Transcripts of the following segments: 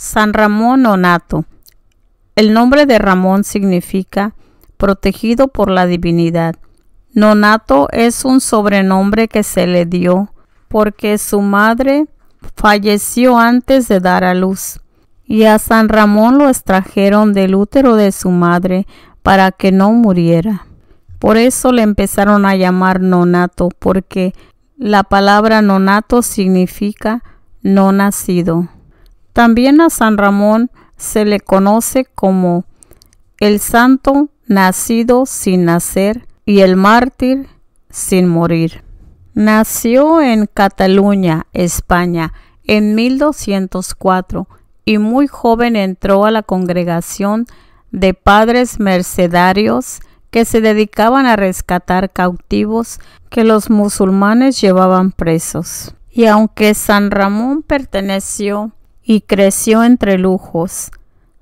San Ramón Nonato. El nombre de Ramón significa protegido por la divinidad. Nonato es un sobrenombre que se le dio porque su madre falleció antes de dar a luz y a San Ramón lo extrajeron del útero de su madre para que no muriera. Por eso le empezaron a llamar nonato porque la palabra nonato significa no nacido. También a San Ramón se le conoce como el santo nacido sin nacer y el mártir sin morir. Nació en Cataluña, España, en 1204 y muy joven entró a la congregación de padres mercedarios que se dedicaban a rescatar cautivos que los musulmanes llevaban presos. Y aunque San Ramón perteneció y creció entre lujos.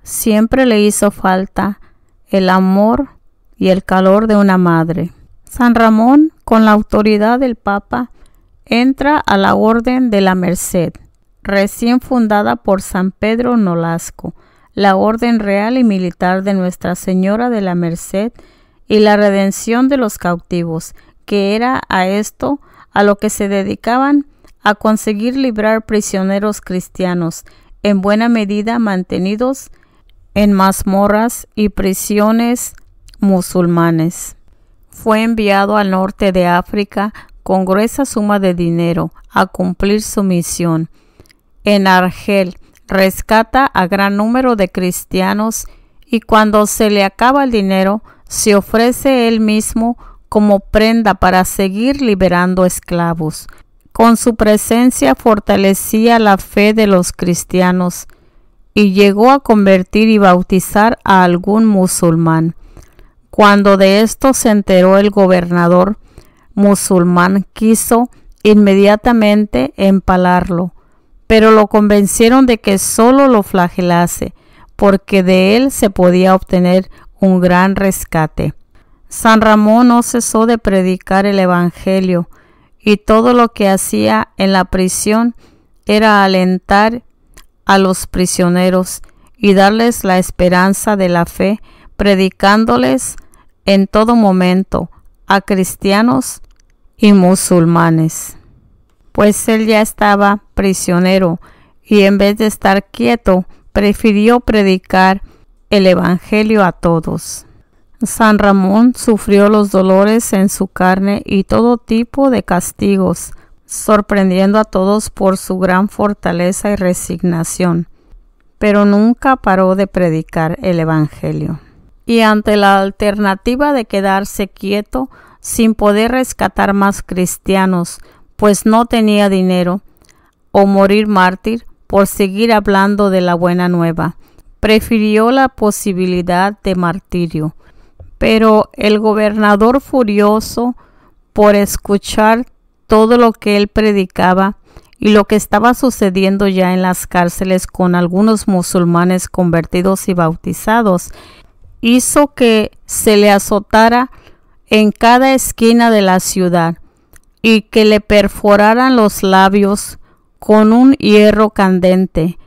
Siempre le hizo falta el amor y el calor de una madre. San Ramón, con la autoridad del Papa, entra a la Orden de la Merced, recién fundada por San Pedro Nolasco, la Orden Real y Militar de Nuestra Señora de la Merced y la Redención de los Cautivos, que era a esto a lo que se dedicaban a conseguir librar prisioneros cristianos, en buena medida mantenidos en mazmorras y prisiones musulmanes. Fue enviado al norte de África con gruesa suma de dinero a cumplir su misión. En Argel rescata a gran número de cristianos y cuando se le acaba el dinero se ofrece él mismo como prenda para seguir liberando esclavos. Con su presencia fortalecía la fe de los cristianos y llegó a convertir y bautizar a algún musulmán. Cuando de esto se enteró el gobernador musulmán, quiso inmediatamente empalarlo, pero lo convencieron de que solo lo flagelase, porque de él se podía obtener un gran rescate. San Ramón no cesó de predicar el Evangelio, y todo lo que hacía en la prisión era alentar a los prisioneros y darles la esperanza de la fe, predicándoles en todo momento a cristianos y musulmanes. Pues él ya estaba prisionero y en vez de estar quieto, prefirió predicar el Evangelio a todos. San Ramón sufrió los dolores en su carne y todo tipo de castigos, sorprendiendo a todos por su gran fortaleza y resignación, pero nunca paró de predicar el Evangelio. Y ante la alternativa de quedarse quieto sin poder rescatar más cristianos, pues no tenía dinero, o morir mártir por seguir hablando de la buena nueva, prefirió la posibilidad de martirio pero el gobernador furioso por escuchar todo lo que él predicaba y lo que estaba sucediendo ya en las cárceles con algunos musulmanes convertidos y bautizados, hizo que se le azotara en cada esquina de la ciudad y que le perforaran los labios con un hierro candente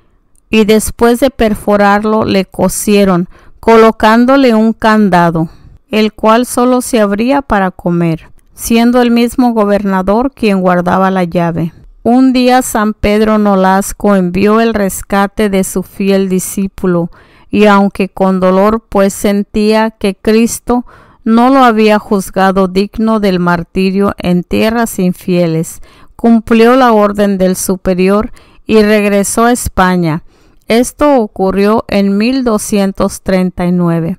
y después de perforarlo le cosieron colocándole un candado el cual solo se abría para comer, siendo el mismo gobernador quien guardaba la llave. Un día San Pedro Nolasco envió el rescate de su fiel discípulo, y aunque con dolor pues sentía que Cristo no lo había juzgado digno del martirio en tierras infieles, cumplió la orden del superior y regresó a España. Esto ocurrió en 1239.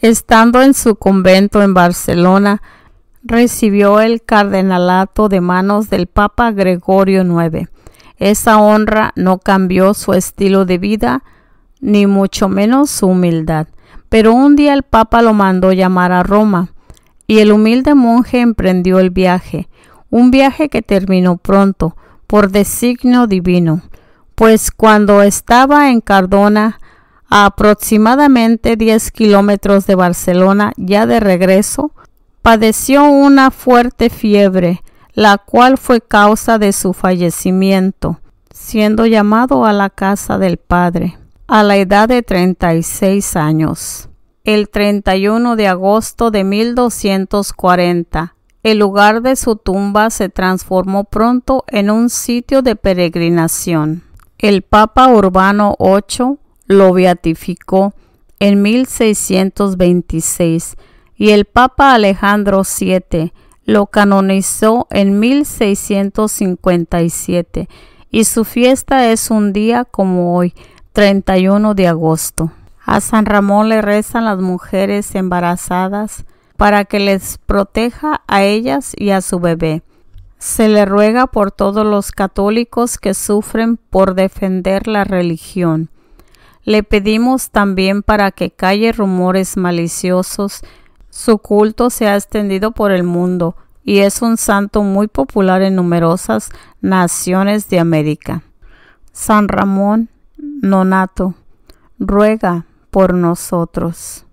Estando en su convento en Barcelona, recibió el cardenalato de manos del Papa Gregorio IX. Esa honra no cambió su estilo de vida, ni mucho menos su humildad. Pero un día el Papa lo mandó llamar a Roma, y el humilde monje emprendió el viaje, un viaje que terminó pronto, por designio divino, pues cuando estaba en Cardona, a aproximadamente 10 kilómetros de Barcelona, ya de regreso, padeció una fuerte fiebre, la cual fue causa de su fallecimiento, siendo llamado a la casa del padre, a la edad de 36 años. El 31 de agosto de 1240, el lugar de su tumba se transformó pronto en un sitio de peregrinación. El Papa Urbano VIII lo beatificó en 1626 y el Papa Alejandro VII lo canonizó en 1657 y su fiesta es un día como hoy, 31 de agosto. A San Ramón le rezan las mujeres embarazadas para que les proteja a ellas y a su bebé. Se le ruega por todos los católicos que sufren por defender la religión le pedimos también para que calle rumores maliciosos. Su culto se ha extendido por el mundo y es un santo muy popular en numerosas naciones de América. San Ramón Nonato, ruega por nosotros.